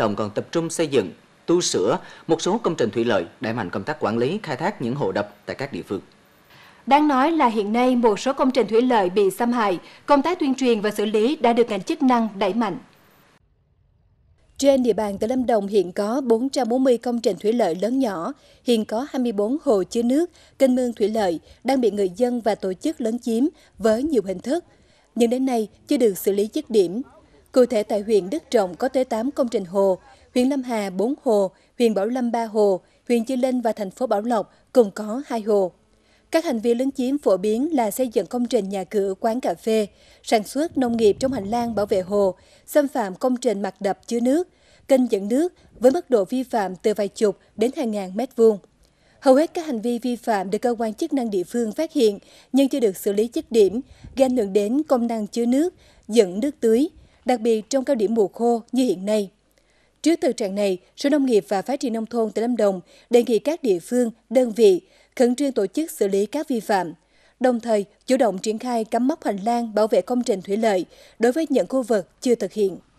đồng còn tập trung xây dựng, tu sửa một số công trình thủy lợi, đẩy mạnh công tác quản lý, khai thác những hồ đập tại các địa phương. Đáng nói là hiện nay một số công trình thủy lợi bị xâm hại, công tác tuyên truyền và xử lý đã được ngành chức năng đẩy mạnh. Trên địa bàn tỉnh Lâm Đồng hiện có 440 công trình thủy lợi lớn nhỏ, hiện có 24 hồ chứa nước, kênh mương thủy lợi đang bị người dân và tổ chức lớn chiếm với nhiều hình thức. Nhưng đến nay chưa được xử lý dứt điểm, Cụ thể tại huyện Đức Trọng có tới 8 công trình hồ, huyện Lâm Hà 4 hồ, huyện Bảo Lâm 3 hồ, huyện Chi Linh và thành phố Bảo Lộc cùng có 2 hồ. Các hành vi lấn chiếm phổ biến là xây dựng công trình nhà cửa, quán cà phê, sản xuất nông nghiệp trong hành lang bảo vệ hồ, xâm phạm công trình mặt đập chứa nước, kênh dẫn nước với mức độ vi phạm từ vài chục đến hàng ngàn mét vuông. Hầu hết các hành vi vi phạm được cơ quan chức năng địa phương phát hiện nhưng chưa được xử lý chức điểm, gây ảnh hưởng đến công năng chứa nước, dẫn nước tưới, đặc biệt trong cao điểm mùa khô như hiện nay. Trước thực trạng này, Sở Nông nghiệp và Phát triển Nông thôn tỉnh Lâm Đồng đề nghị các địa phương, đơn vị khẩn trương tổ chức xử lý các vi phạm, đồng thời chủ động triển khai cắm mốc hành lang bảo vệ công trình thủy lợi đối với những khu vực chưa thực hiện.